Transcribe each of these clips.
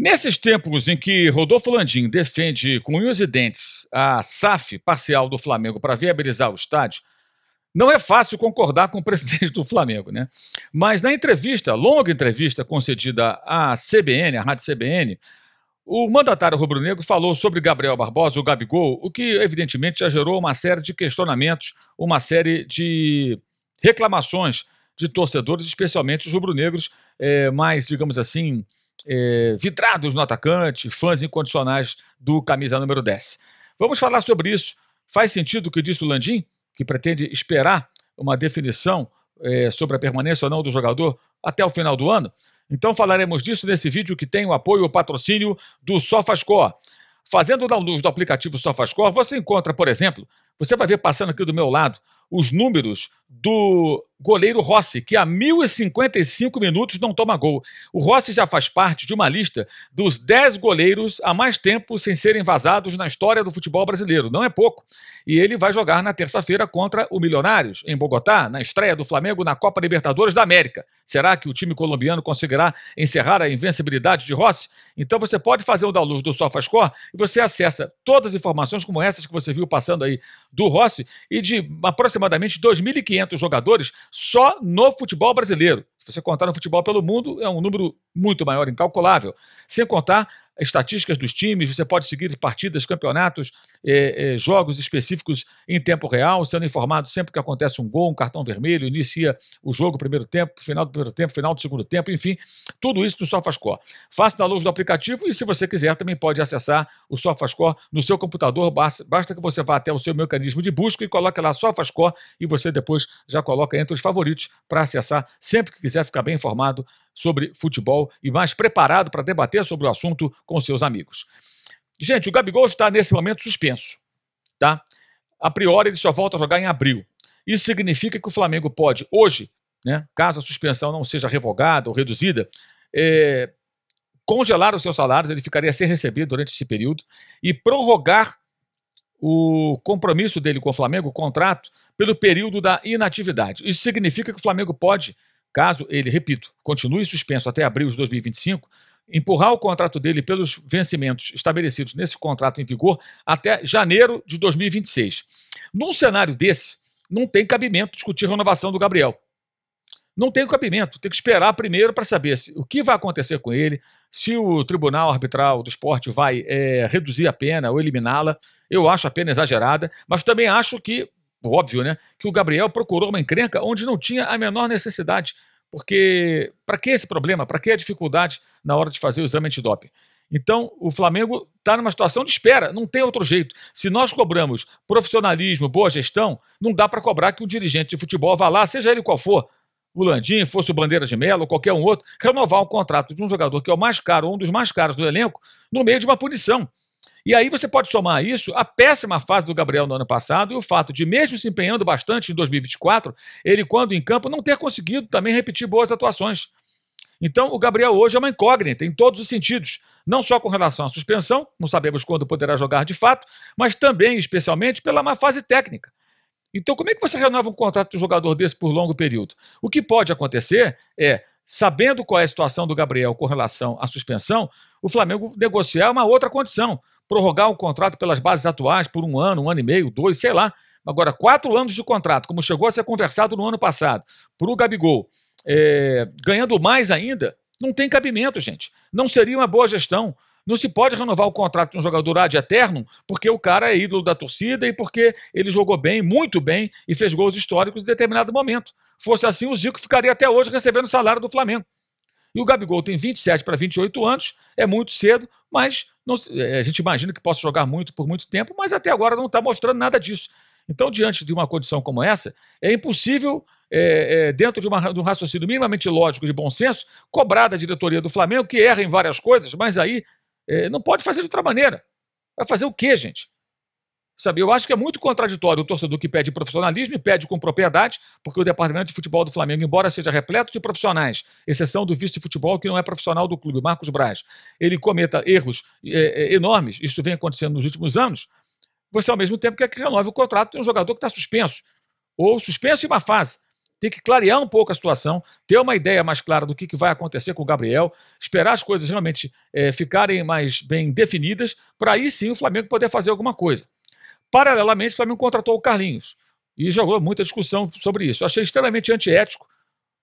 Nesses tempos em que Rodolfo Landim defende com unhas e dentes a SAF parcial do Flamengo para viabilizar o estádio, não é fácil concordar com o presidente do Flamengo, né? Mas na entrevista, longa entrevista concedida à CBN, à Rádio CBN, o mandatário rubro-negro falou sobre Gabriel Barbosa, o Gabigol, o que evidentemente já gerou uma série de questionamentos, uma série de reclamações de torcedores, especialmente os rubro-negros, é, mais, digamos assim, é, vidrados no atacante, fãs incondicionais do camisa número 10. Vamos falar sobre isso. Faz sentido o que disse o Landim, que pretende esperar uma definição é, sobre a permanência ou não do jogador até o final do ano? Então falaremos disso nesse vídeo que tem o apoio e o patrocínio do Sofascore. Fazendo o download do aplicativo Sofascore, você encontra, por exemplo, você vai ver passando aqui do meu lado os números do goleiro Rossi, que há 1.055 minutos não toma gol. O Rossi já faz parte de uma lista dos 10 goleiros há mais tempo sem serem vazados na história do futebol brasileiro. Não é pouco. E ele vai jogar na terça-feira contra o Milionários, em Bogotá, na estreia do Flamengo na Copa Libertadores da América. Será que o time colombiano conseguirá encerrar a invencibilidade de Rossi? Então você pode fazer o download do SofaScore e você acessa todas as informações como essas que você viu passando aí do Rossi e de aproximadamente 2.500 jogadores só no futebol brasileiro você contar no futebol pelo mundo, é um número muito maior, incalculável. Sem contar estatísticas dos times, você pode seguir partidas, campeonatos, eh, eh, jogos específicos em tempo real, sendo informado sempre que acontece um gol, um cartão vermelho, inicia o jogo, primeiro tempo, final do primeiro tempo, final do segundo tempo, enfim, tudo isso no SofaScore. Faça download do aplicativo e, se você quiser, também pode acessar o SofaScore no seu computador, basta, basta que você vá até o seu mecanismo de busca e coloque lá SofaScore e você depois já coloca entre os favoritos para acessar sempre que quiser você ficar bem informado sobre futebol e mais preparado para debater sobre o assunto com seus amigos. Gente, o Gabigol está nesse momento suspenso, tá? A priori ele só volta a jogar em abril. Isso significa que o Flamengo pode, hoje, né, caso a suspensão não seja revogada ou reduzida, é, congelar os seus salários, ele ficaria sem receber durante esse período, e prorrogar o compromisso dele com o Flamengo, o contrato, pelo período da inatividade. Isso significa que o Flamengo pode Caso ele, repito, continue suspenso até abril de 2025, empurrar o contrato dele pelos vencimentos estabelecidos nesse contrato em vigor até janeiro de 2026. Num cenário desse, não tem cabimento discutir renovação do Gabriel. Não tem cabimento, tem que esperar primeiro para saber se, o que vai acontecer com ele, se o Tribunal Arbitral do Esporte vai é, reduzir a pena ou eliminá-la. Eu acho a pena exagerada, mas também acho que óbvio, né? Que o Gabriel procurou uma encrenca onde não tinha a menor necessidade. Porque para que esse problema? Para que a dificuldade na hora de fazer o exame antidoping? Então, o Flamengo está numa situação de espera, não tem outro jeito. Se nós cobramos profissionalismo, boa gestão, não dá para cobrar que um dirigente de futebol vá lá, seja ele qual for, o Landim, fosse o Bandeira de Melo, qualquer um outro, renovar um contrato de um jogador que é o mais caro, um dos mais caros do elenco, no meio de uma punição. E aí você pode somar isso a péssima fase do Gabriel no ano passado e o fato de, mesmo se empenhando bastante em 2024, ele, quando em campo, não ter conseguido também repetir boas atuações. Então, o Gabriel hoje é uma incógnita em todos os sentidos, não só com relação à suspensão, não sabemos quando poderá jogar de fato, mas também, especialmente, pela má fase técnica. Então, como é que você renova um contrato de um jogador desse por longo período? O que pode acontecer é, sabendo qual é a situação do Gabriel com relação à suspensão, o Flamengo negociar uma outra condição prorrogar o contrato pelas bases atuais por um ano, um ano e meio, dois, sei lá. Agora, quatro anos de contrato, como chegou a ser conversado no ano passado, para o Gabigol, é, ganhando mais ainda, não tem cabimento, gente. Não seria uma boa gestão. Não se pode renovar o contrato de um jogador ad eterno porque o cara é ídolo da torcida e porque ele jogou bem, muito bem, e fez gols históricos em determinado momento. Fosse assim, o Zico ficaria até hoje recebendo o salário do Flamengo. E o Gabigol tem 27 para 28 anos, é muito cedo, mas não, é, a gente imagina que possa jogar muito por muito tempo, mas até agora não está mostrando nada disso. Então, diante de uma condição como essa, é impossível, é, é, dentro de, uma, de um raciocínio minimamente lógico de bom senso, cobrar da diretoria do Flamengo, que erra em várias coisas, mas aí é, não pode fazer de outra maneira. Vai fazer o quê, gente? Sabe, eu acho que é muito contraditório o torcedor que pede profissionalismo e pede com propriedade, porque o departamento de futebol do Flamengo, embora seja repleto de profissionais, exceção do vice de futebol que não é profissional do clube, Marcos Braz, ele cometa erros é, é, enormes, isso vem acontecendo nos últimos anos. Você, ao mesmo tempo, quer que renove o contrato de um jogador que está suspenso, ou suspenso em uma fase. Tem que clarear um pouco a situação, ter uma ideia mais clara do que, que vai acontecer com o Gabriel, esperar as coisas realmente é, ficarem mais bem definidas, para aí sim o Flamengo poder fazer alguma coisa. Paralelamente, o Flamengo contratou o Carlinhos e jogou muita discussão sobre isso. Eu achei extremamente antiético.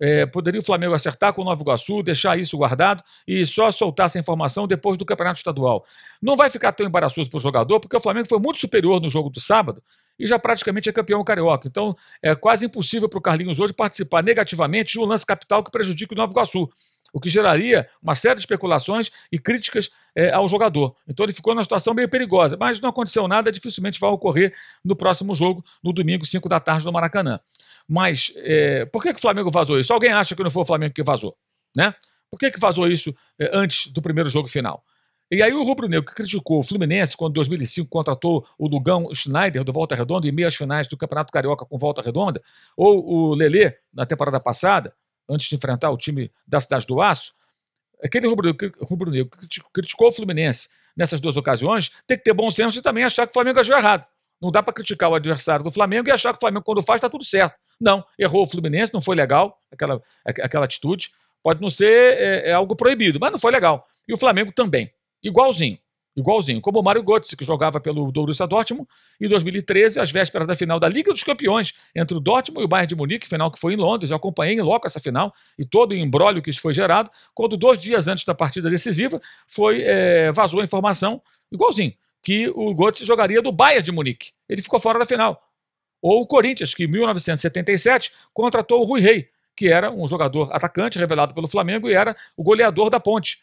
É, poderia o Flamengo acertar com o Novo Iguaçu, deixar isso guardado e só soltar essa informação depois do Campeonato Estadual. Não vai ficar tão embaraçoso para o jogador, porque o Flamengo foi muito superior no jogo do sábado e já praticamente é campeão carioca. Então é quase impossível para o Carlinhos hoje participar negativamente de um lance capital que prejudique o Novo Iguaçu o que geraria uma série de especulações e críticas é, ao jogador. Então ele ficou numa situação meio perigosa, mas não aconteceu nada, dificilmente vai ocorrer no próximo jogo, no domingo, 5 da tarde, no Maracanã. Mas é, por que, que o Flamengo vazou isso? Alguém acha que não foi o Flamengo que vazou, né? Por que, que vazou isso é, antes do primeiro jogo final? E aí o Rubro Negro que criticou o Fluminense quando em 2005 contratou o Lugão Schneider do Volta Redonda em meias finais do Campeonato Carioca com Volta Redonda, ou o Lelê na temporada passada, antes de enfrentar o time da Cidade do Aço, aquele rubro-negro rubro criticou o Fluminense nessas duas ocasiões, tem que ter bom senso e também achar que o Flamengo agiu errado. Não dá para criticar o adversário do Flamengo e achar que o Flamengo, quando faz, está tudo certo. Não, errou o Fluminense, não foi legal aquela, aquela atitude. Pode não ser é, é algo proibido, mas não foi legal. E o Flamengo também. Igualzinho. Igualzinho, como o Mário Götze, que jogava pelo Borussia Dortmund, em 2013, às vésperas da final da Liga dos Campeões, entre o Dortmund e o Bayern de Munique, final que foi em Londres, eu acompanhei em loco essa final e todo o embrólio que isso foi gerado, quando dois dias antes da partida decisiva, foi é, vazou a informação, igualzinho, que o Götze jogaria do Bayern de Munique. Ele ficou fora da final. Ou o Corinthians, que em 1977 contratou o Rui Rei, que era um jogador atacante revelado pelo Flamengo e era o goleador da ponte.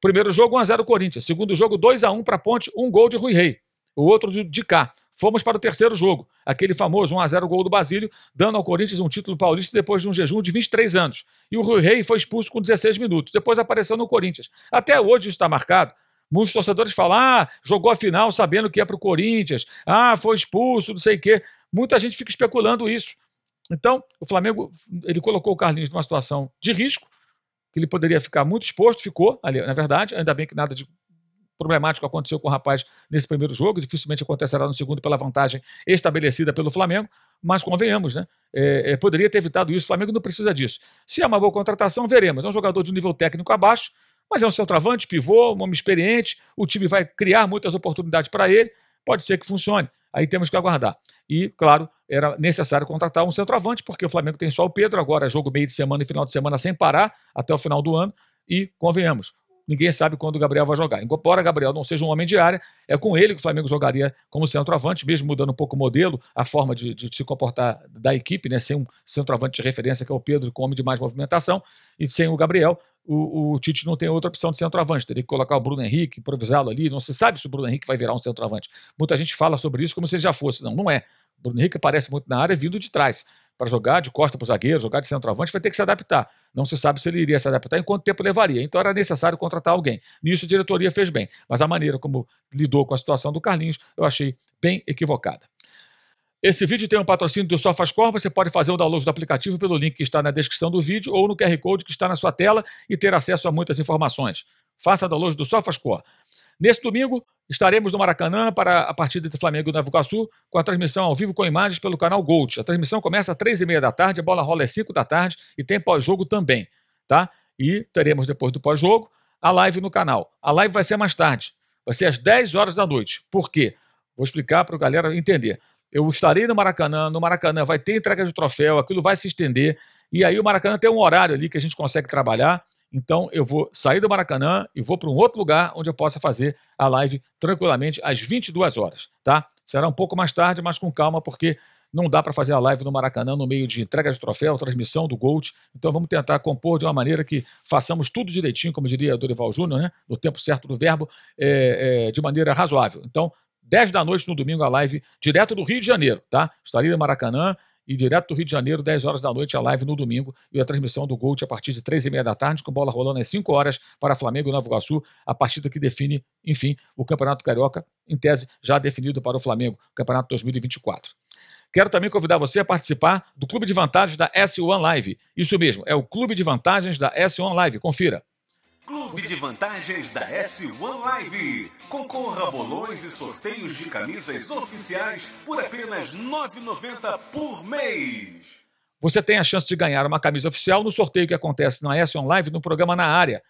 Primeiro jogo, 1x0 Corinthians. Segundo jogo, 2x1 para Ponte, um gol de Rui Rei. O outro de, cá. Fomos para o terceiro jogo, aquele famoso 1x0 gol do Basílio, dando ao Corinthians um título paulista depois de um jejum de 23 anos. E o Rui Rei foi expulso com 16 minutos, depois apareceu no Corinthians. Até hoje está marcado. Muitos torcedores falam: ah, jogou a final sabendo que é para o Corinthians, ah, foi expulso, não sei o quê. Muita gente fica especulando isso. Então, o Flamengo ele colocou o Carlinhos numa situação de risco, que ele poderia ficar muito exposto, ficou, ali, na verdade, ainda bem que nada de problemático aconteceu com o rapaz nesse primeiro jogo, dificilmente acontecerá no segundo pela vantagem estabelecida pelo Flamengo, mas convenhamos, né? É, é, poderia ter evitado isso, o Flamengo não precisa disso. Se é uma boa contratação, veremos. É um jogador de nível técnico abaixo, mas é um centroavante, pivô, um homem experiente, o time vai criar muitas oportunidades para ele, pode ser que funcione. Aí temos que aguardar. E, claro, era necessário contratar um centroavante, porque o Flamengo tem só o Pedro, agora é jogo meio de semana e final de semana sem parar até o final do ano. E, convenhamos, ninguém sabe quando o Gabriel vai jogar. Embora Gabriel não seja um homem de área, é com ele que o Flamengo jogaria como centroavante, mesmo mudando um pouco o modelo, a forma de, de se comportar da equipe, né? sem um centroavante de referência que é o Pedro, com é homem de mais movimentação, e sem o Gabriel, o, o, Tite não tem outra opção de centroavante, teria que colocar o Bruno Henrique, improvisá-lo ali, não se sabe se o Bruno Henrique vai virar um centroavante. Muita gente fala sobre isso como se ele já fosse, não, não é. O Bruno Henrique aparece muito na área vindo de trás, para jogar de costa para o zagueiro, jogar de centroavante, vai ter que se adaptar. Não se sabe se ele iria se adaptar e quanto tempo levaria. Então era necessário contratar alguém. Nisso a diretoria fez bem, mas a maneira como lidou com a situação do Carlinhos eu achei bem equivocada. Esse vídeo tem um patrocínio do SofaScore. Você pode fazer o download do aplicativo pelo link que está na descrição do vídeo ou no QR Code que está na sua tela e ter acesso a muitas informações. Faça download do SofaScore. Neste domingo, estaremos no Maracanã para a partida entre Flamengo e Nova Iguaçu, com a transmissão ao vivo com imagens pelo canal Gold. A transmissão começa às três e meia da tarde, a bola rola às cinco da tarde e tem pós-jogo também, tá? E teremos depois do pós-jogo a live no canal. A live vai ser mais tarde, vai ser às 10 horas da noite. Por quê? Vou explicar para a galera entender eu estarei no Maracanã, no Maracanã vai ter entrega de troféu, aquilo vai se estender, e aí o Maracanã tem um horário ali que a gente consegue trabalhar, então eu vou sair do Maracanã e vou para um outro lugar onde eu possa fazer a live tranquilamente às 22 horas, tá? Será um pouco mais tarde, mas com calma, porque não dá para fazer a live no Maracanã no meio de entrega de troféu, transmissão do Gold. Então vamos tentar compor de uma maneira que façamos tudo direitinho, como diria Dorival Júnior, né? No tempo certo do verbo, é, é, de maneira razoável. Então 10 da noite no domingo, a live direto do Rio de Janeiro, tá? Estaria no Maracanã e direto do Rio de Janeiro, 10 horas da noite, a live no domingo e a transmissão do Gold a partir de 3 e meia da tarde, com bola rolando às 5 horas para Flamengo e Nova Iguaçu, a partida que define, enfim, o Campeonato Carioca, em tese já definido para o Flamengo, Campeonato 2024. Quero também convidar você a participar do Clube de Vantagens da S1 Live. Isso mesmo, é o Clube de Vantagens da S1 Live. Confira. Clube de Vantagens da S1 Live. Concorra a bolões e sorteios de camisas oficiais por apenas R$ 9,90 por mês. Você tem a chance de ganhar uma camisa oficial no sorteio que acontece na S1 Live no programa Na Área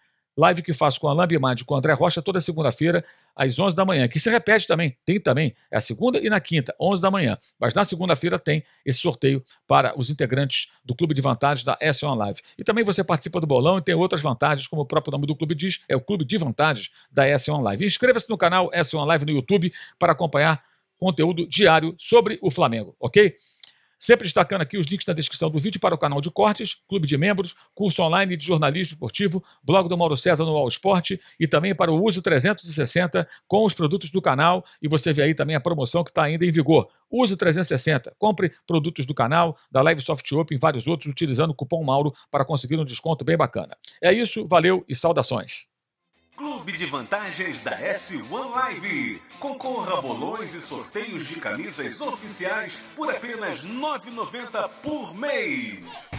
live que faço com a Lambimad e com o André Rocha toda segunda-feira, às 11 da manhã, que se repete também, tem também, é a segunda e na quinta, 11 da manhã. Mas na segunda-feira tem esse sorteio para os integrantes do Clube de Vantagens da S1 Live. E também você participa do bolão e tem outras vantagens, como o próprio nome do clube diz, é o Clube de Vantagens da S1 Live. Inscreva-se no canal S1 Live no YouTube para acompanhar conteúdo diário sobre o Flamengo, ok? Sempre destacando aqui os links na descrição do vídeo para o canal de cortes, clube de membros, curso online de jornalismo esportivo, blog do Mauro César no All Sport e também para o uso 360 com os produtos do canal. E você vê aí também a promoção que está ainda em vigor. Uso 360. Compre produtos do canal, da Live Soft Open e vários outros utilizando o cupom Mauro para conseguir um desconto bem bacana. É isso, valeu e saudações. Clube de Vantagens da S1 Live. Concorra a bolões e sorteios de camisas oficiais por apenas R$ 9,90 por mês.